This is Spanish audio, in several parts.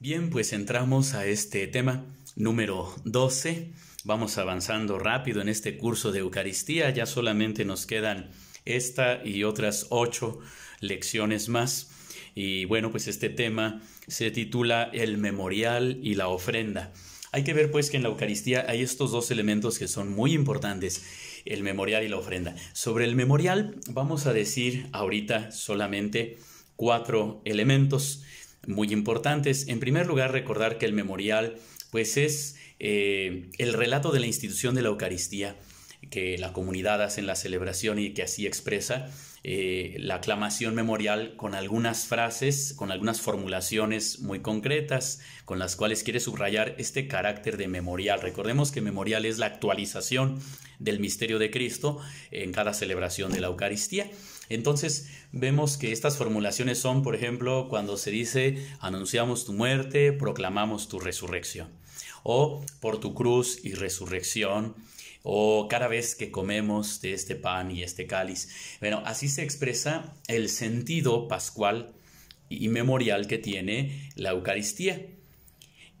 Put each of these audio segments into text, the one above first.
Bien, pues entramos a este tema número 12. Vamos avanzando rápido en este curso de Eucaristía. Ya solamente nos quedan esta y otras ocho lecciones más. Y bueno, pues este tema se titula El memorial y la ofrenda. Hay que ver pues que en la Eucaristía hay estos dos elementos que son muy importantes, el memorial y la ofrenda. Sobre el memorial vamos a decir ahorita solamente cuatro elementos muy importantes. En primer lugar, recordar que el memorial pues es eh, el relato de la institución de la Eucaristía que la comunidad hace en la celebración y que así expresa eh, la aclamación memorial con algunas frases, con algunas formulaciones muy concretas, con las cuales quiere subrayar este carácter de memorial. Recordemos que memorial es la actualización del misterio de Cristo en cada celebración de la Eucaristía. Entonces vemos que estas formulaciones son, por ejemplo, cuando se dice, anunciamos tu muerte, proclamamos tu resurrección, o por tu cruz y resurrección, o cada vez que comemos de este pan y este cáliz. Bueno, así se expresa el sentido pascual y memorial que tiene la Eucaristía.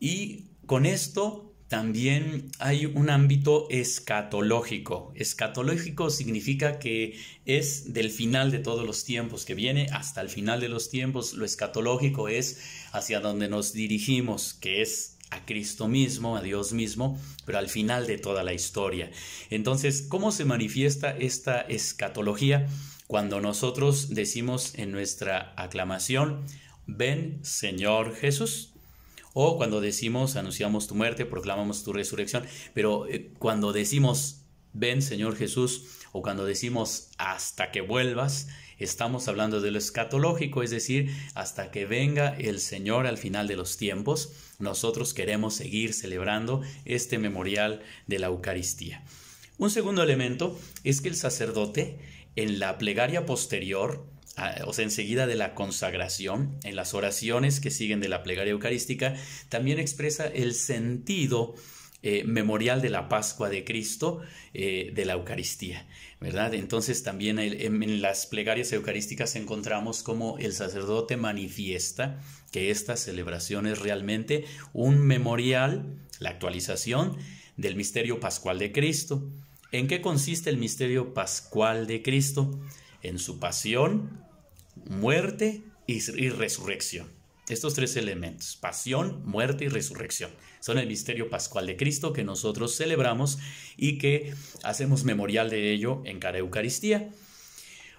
Y con esto también hay un ámbito escatológico. Escatológico significa que es del final de todos los tiempos, que viene hasta el final de los tiempos. Lo escatológico es hacia donde nos dirigimos, que es a Cristo mismo, a Dios mismo, pero al final de toda la historia. Entonces, ¿cómo se manifiesta esta escatología cuando nosotros decimos en nuestra aclamación, ven Señor Jesús? O cuando decimos, anunciamos tu muerte, proclamamos tu resurrección, pero eh, cuando decimos, ven Señor Jesús, o cuando decimos, hasta que vuelvas, estamos hablando de lo escatológico, es decir, hasta que venga el Señor al final de los tiempos nosotros queremos seguir celebrando este memorial de la Eucaristía. Un segundo elemento es que el sacerdote en la plegaria posterior, o sea, enseguida de la consagración, en las oraciones que siguen de la plegaria eucarística, también expresa el sentido eh, memorial de la Pascua de Cristo, eh, de la Eucaristía, ¿verdad? Entonces también en, las plegarias eucarísticas encontramos como el sacerdote manifiesta que esta celebración es realmente un memorial, la actualización del misterio pascual de Cristo. ¿En qué consiste el misterio pascual de Cristo? En su pasión, muerte y resurrección. Estos tres elementos, pasión, muerte y resurrección, son el misterio pascual de Cristo que nosotros celebramos y que hacemos memorial de ello en cada Eucaristía.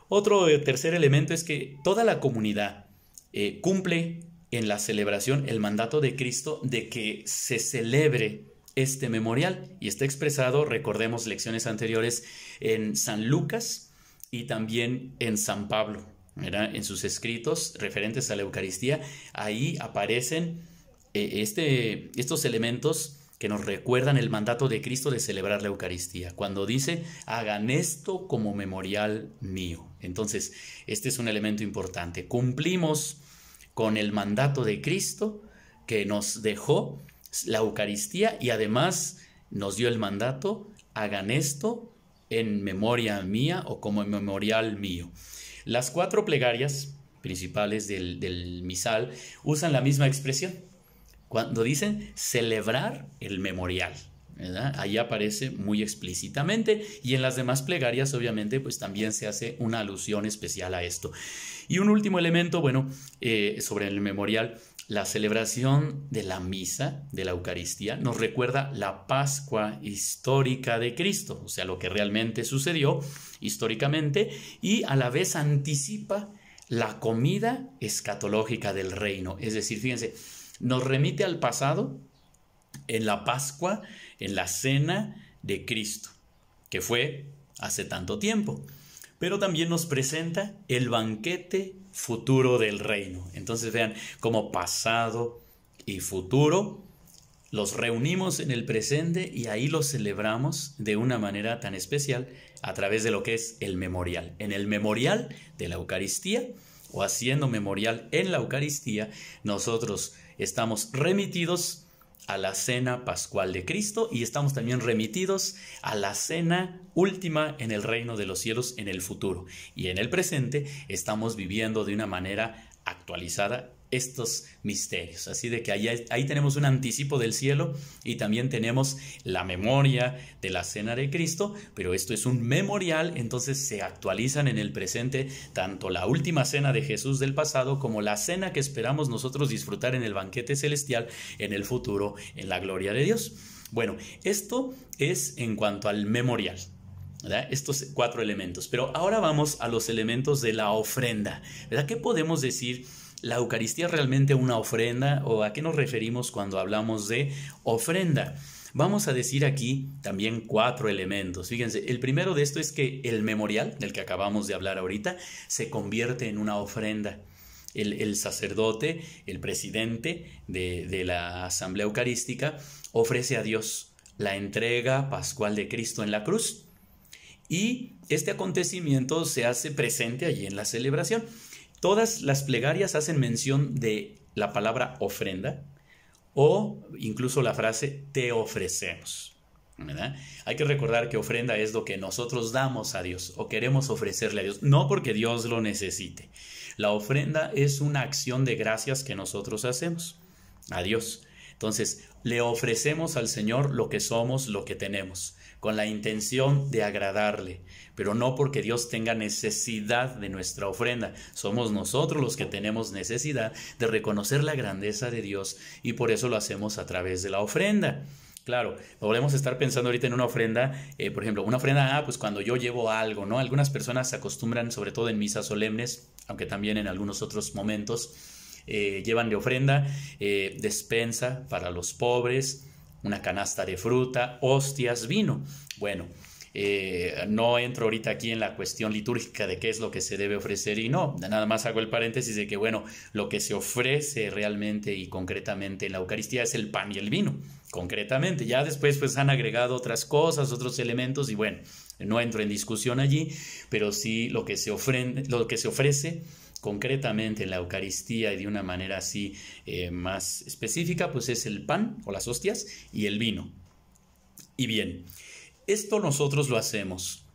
Otro eh, tercer elemento es que toda la comunidad eh, cumple en la celebración el mandato de Cristo de que se celebre este memorial y está expresado, recordemos lecciones anteriores, en San Lucas y también en San Pablo. En sus escritos referentes a la Eucaristía, ahí aparecen eh, este, estos elementos que nos recuerdan el mandato de Cristo de celebrar la Eucaristía, cuando dice, hagan esto como memorial mío. Entonces, este es un elemento importante. Cumplimos con el mandato de Cristo que nos dejó la Eucaristía y además nos dio el mandato, hagan esto en memoria mía o como memorial mío. Las cuatro plegarias principales del, misal usan la misma expresión. Cuando dicen celebrar el memorial, Ahí aparece muy explícitamente y en las demás plegarias obviamente pues también se hace una alusión especial a esto. Y un último elemento, bueno, eh, sobre el memorial la celebración de la misa, de la Eucaristía, nos recuerda la Pascua histórica de Cristo, o sea, lo que realmente sucedió históricamente, y a la vez anticipa la comida escatológica del reino. Es decir, fíjense, nos remite al pasado en la Pascua, en la cena de Cristo, que fue hace tanto tiempo, pero también nos presenta el banquete futuro del reino. Entonces vean cómo pasado y futuro los reunimos en el presente y ahí los celebramos de una manera tan especial a través de lo que es el memorial. En el memorial de la Eucaristía o haciendo memorial en la Eucaristía, nosotros estamos remitidos a la cena pascual de Cristo y estamos también remitidos a la cena última en el reino de los cielos en el futuro. Y en el presente estamos viviendo de una manera actualizada estos misterios. Así de que ahí, tenemos un anticipo del cielo y también tenemos la memoria de la cena de Cristo, pero esto es un memorial, entonces se actualizan en el presente tanto la última cena de Jesús del pasado como la cena que esperamos nosotros disfrutar en el banquete celestial en el futuro, en la gloria de Dios. Bueno, esto es en cuanto al memorial. ¿verdad? Estos cuatro elementos. Pero ahora vamos a los elementos de la ofrenda. ¿verdad? ¿Qué podemos decir? ¿La Eucaristía es realmente una ofrenda o a qué nos referimos cuando hablamos de ofrenda? Vamos a decir aquí también cuatro elementos. Fíjense, el primero de esto es que el memorial, del que acabamos de hablar ahorita, se convierte en una ofrenda. El, sacerdote, el presidente de, de, la Asamblea Eucarística, ofrece a Dios la entrega pascual de Cristo en la cruz. Y este acontecimiento se hace presente allí en la celebración. Todas las plegarias hacen mención de la palabra ofrenda o incluso la frase te ofrecemos. Hay que recordar que ofrenda es lo que nosotros damos a Dios o queremos ofrecerle a Dios, no porque Dios lo necesite. La ofrenda es una acción de gracias que nosotros hacemos a Dios. Entonces, le ofrecemos al Señor lo que somos, lo que tenemos con la intención de agradarle, pero no porque Dios tenga necesidad de nuestra ofrenda. Somos nosotros los que tenemos necesidad de reconocer la grandeza de Dios y por eso lo hacemos a través de la ofrenda. Claro, podemos estar pensando ahorita en una ofrenda, eh, por ejemplo, una ofrenda, ah, pues cuando yo llevo algo, ¿no? Algunas personas se acostumbran, sobre todo en misas solemnes, aunque también en algunos otros momentos, eh, llevan de ofrenda eh, despensa para los pobres, una canasta de fruta, hostias, vino. Bueno, eh, no entro ahorita aquí en la cuestión litúrgica de qué es lo que se debe ofrecer y no, nada más hago el paréntesis de que, bueno, lo que se ofrece realmente y concretamente en la Eucaristía es el pan y el vino, concretamente. Ya después pues han agregado otras cosas, otros elementos y bueno, no entro en discusión allí, pero sí lo que se ofrece concretamente en la Eucaristía y de una manera así eh, más específica, pues es el pan o las hostias y el vino. Y bien, esto nosotros lo hacemos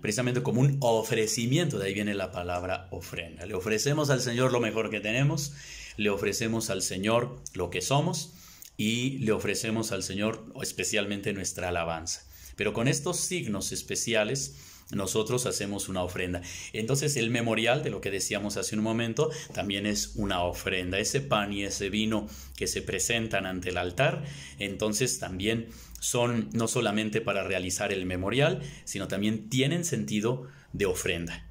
precisamente como un ofrecimiento, de ahí viene la palabra ofrenda. Le ofrecemos al Señor lo mejor que tenemos, le ofrecemos al Señor lo que somos y le ofrecemos al Señor especialmente nuestra alabanza. Pero con estos signos especiales, nosotros hacemos una ofrenda. Entonces el memorial de lo que decíamos hace un momento también es una ofrenda. Ese pan y ese vino que se presentan ante el altar, entonces también son no solamente para realizar el memorial, sino también tienen sentido de ofrenda.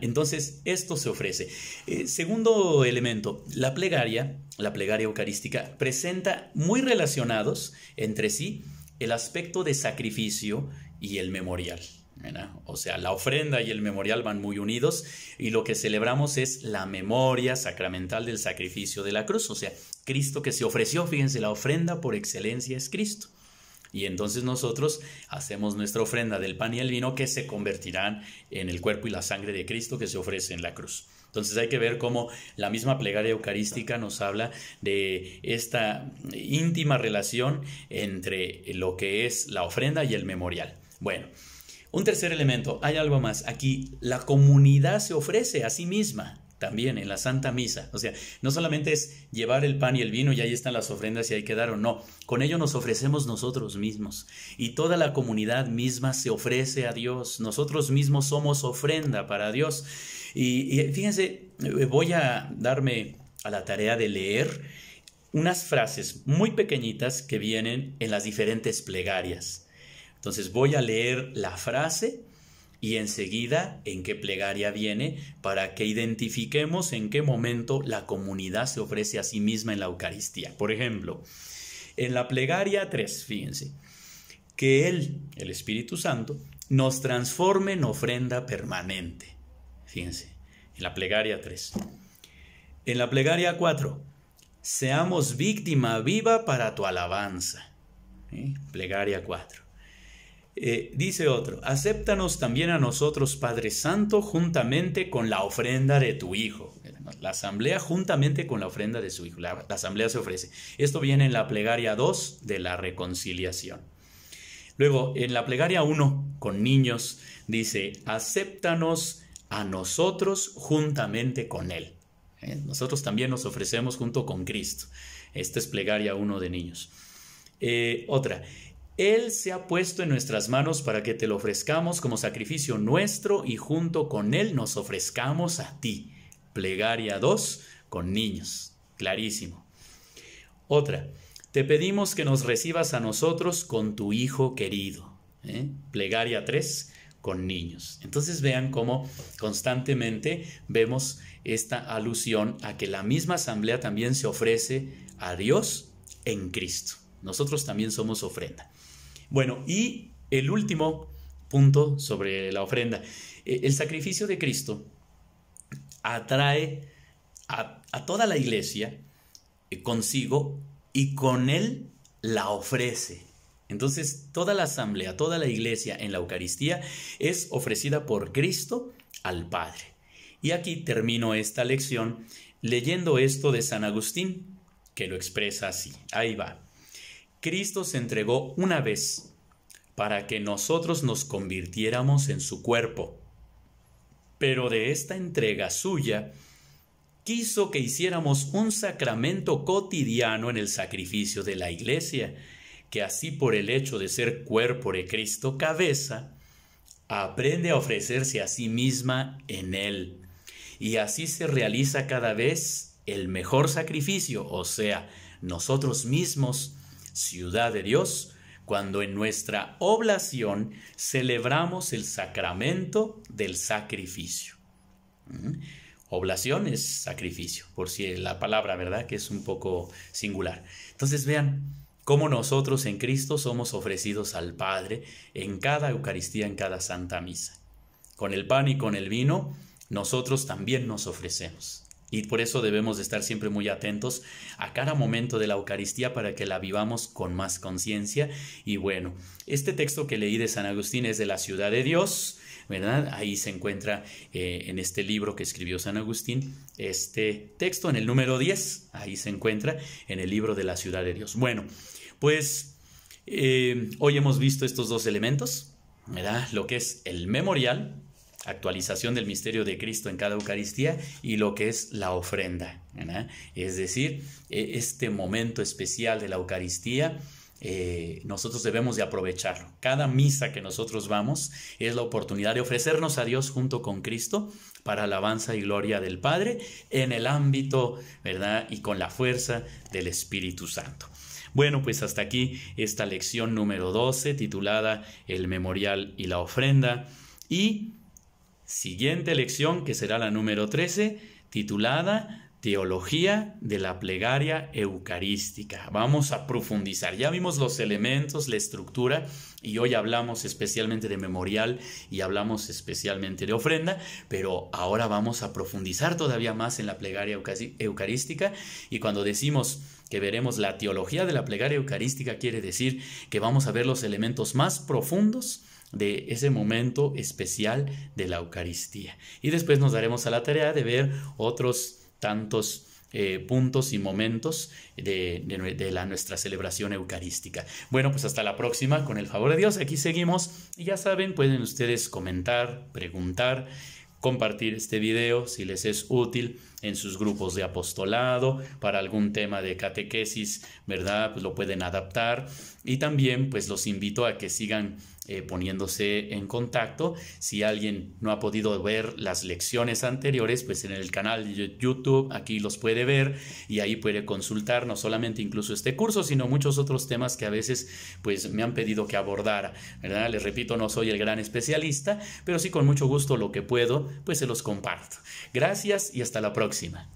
Entonces esto se ofrece. Eh, segundo elemento, la plegaria, la plegaria eucarística, presenta muy relacionados entre sí el aspecto de sacrificio y el memorial. O sea, la ofrenda y el memorial van muy unidos y lo que celebramos es la memoria sacramental del sacrificio de la cruz, o sea, Cristo que se ofreció, fíjense, la ofrenda por excelencia es Cristo. Y entonces nosotros hacemos nuestra ofrenda del pan y el vino que se convertirán en el cuerpo y la sangre de Cristo que se ofrece en la cruz. Entonces hay que ver cómo la misma plegaria eucarística nos habla de esta íntima relación entre lo que es la ofrenda y el memorial. Bueno, un tercer elemento, hay algo más aquí, la comunidad se ofrece a sí misma también en la Santa Misa. O sea, no solamente es llevar el pan y el vino y ahí están las ofrendas y ahí quedaron, no, con ello nos ofrecemos nosotros mismos y toda la comunidad misma se ofrece a Dios, nosotros mismos somos ofrenda para Dios. Y, y fíjense, eh, voy a darme a la tarea de leer unas frases muy pequeñitas que vienen en las diferentes plegarias. Entonces voy a leer la frase y enseguida en qué plegaria viene para que identifiquemos en qué momento la comunidad se ofrece a sí misma en la Eucaristía. Por ejemplo, en la plegaria 3, fíjense, que Él, el Espíritu Santo, nos transforme en ofrenda permanente. Fíjense, en la plegaria 3. En la plegaria 4, seamos víctima viva para tu alabanza. ¿Eh? Plegaria 4. Eh, dice otro, acéptanos también a nosotros, Padre Santo, juntamente con la ofrenda de tu Hijo. La asamblea juntamente con la ofrenda de su Hijo. La, asamblea se ofrece. Esto viene en la plegaria 2 de la reconciliación. Luego, en la plegaria 1, con niños, dice, acéptanos a nosotros juntamente con Él. Eh, nosotros también nos ofrecemos junto con Cristo. Esta es plegaria 1 de niños. Eh, otra, él se ha puesto en nuestras manos para que te lo ofrezcamos como sacrificio nuestro y junto con Él nos ofrezcamos a ti. Plegaria 2 con niños. Clarísimo. Otra, te pedimos que nos recibas a nosotros con tu Hijo querido. ¿eh? Plegaria 3 con niños. Entonces vean cómo constantemente vemos esta alusión a que la misma asamblea también se ofrece a Dios en Cristo. Nosotros también somos ofrenda. Bueno, y el último punto sobre la ofrenda. E, el sacrificio de Cristo atrae a, toda la iglesia eh, consigo y con él la ofrece. Entonces, toda la asamblea, toda la iglesia en la Eucaristía es ofrecida por Cristo al Padre. Y aquí termino esta lección leyendo esto de San Agustín, que lo expresa así. Ahí va. Cristo se entregó una vez para que nosotros nos convirtiéramos en su cuerpo. Pero de esta entrega suya, quiso que hiciéramos un sacramento cotidiano en el sacrificio de la Iglesia, que así por el hecho de ser cuerpo de Cristo cabeza, aprende a ofrecerse a sí misma en Él. Y así se realiza cada vez el mejor sacrificio, o sea, nosotros mismos, ciudad de Dios, cuando en nuestra oblación celebramos el sacramento del sacrificio. Oblación es sacrificio, por si la palabra, ¿verdad? Que es un poco singular. Entonces vean cómo nosotros en Cristo somos ofrecidos al Padre en cada Eucaristía, en cada Santa Misa. Con el pan y con el vino, nosotros también nos ofrecemos. Y por eso debemos de estar siempre muy atentos a cada momento de la Eucaristía para que la vivamos con más conciencia. Y bueno, este texto que leí de San Agustín es de la ciudad de Dios, ¿verdad? Ahí se encuentra eh, en este libro que escribió San Agustín este texto en el número 10, ahí se encuentra en el libro de la ciudad de Dios. Bueno, pues eh, hoy hemos visto estos dos elementos, ¿verdad? Lo que es el memorial actualización del misterio de Cristo en cada Eucaristía y lo que es la ofrenda. Es decir, e, este momento especial de la Eucaristía. Eh, nosotros debemos de aprovecharlo. Cada misa que nosotros vamos es la oportunidad de ofrecernos a Dios junto con Cristo para alabanza y gloria del Padre en el ámbito, ¿verdad? Y con la fuerza del Espíritu Santo. Bueno, pues hasta aquí esta lección número 12 titulada El memorial y la ofrenda. Y siguiente lección, que será la número 13, titulada Teología de la Plegaria Eucarística. Vamos a profundizar. Ya vimos los elementos, la estructura, y hoy hablamos especialmente de memorial y hablamos especialmente de ofrenda, pero ahora vamos a profundizar todavía más en la plegaria eucarística. Y cuando decimos que veremos la teología de la plegaria eucarística, quiere decir que vamos a ver los elementos más profundos de ese momento especial de la Eucaristía. Y después nos daremos a la tarea de ver otros tantos eh, puntos y momentos de, la, nuestra celebración eucarística. Bueno, pues hasta la próxima, con el favor de Dios, aquí seguimos. Y ya saben, pueden ustedes comentar, preguntar, compartir este video si les es útil en sus grupos de apostolado, para algún tema de catequesis, ¿verdad? Pues lo pueden adaptar. Y también pues los invito a que sigan eh, poniéndose en contacto. Si alguien no ha podido ver las lecciones anteriores, pues en el canal de YouTube aquí los puede ver y ahí puede consultar no solamente incluso este curso, sino muchos otros temas que a veces pues me han pedido que abordara. ¿verdad? Les repito, no soy el gran especialista, pero sí con mucho gusto lo que puedo, pues se los comparto. Gracias y hasta la próxima próxima.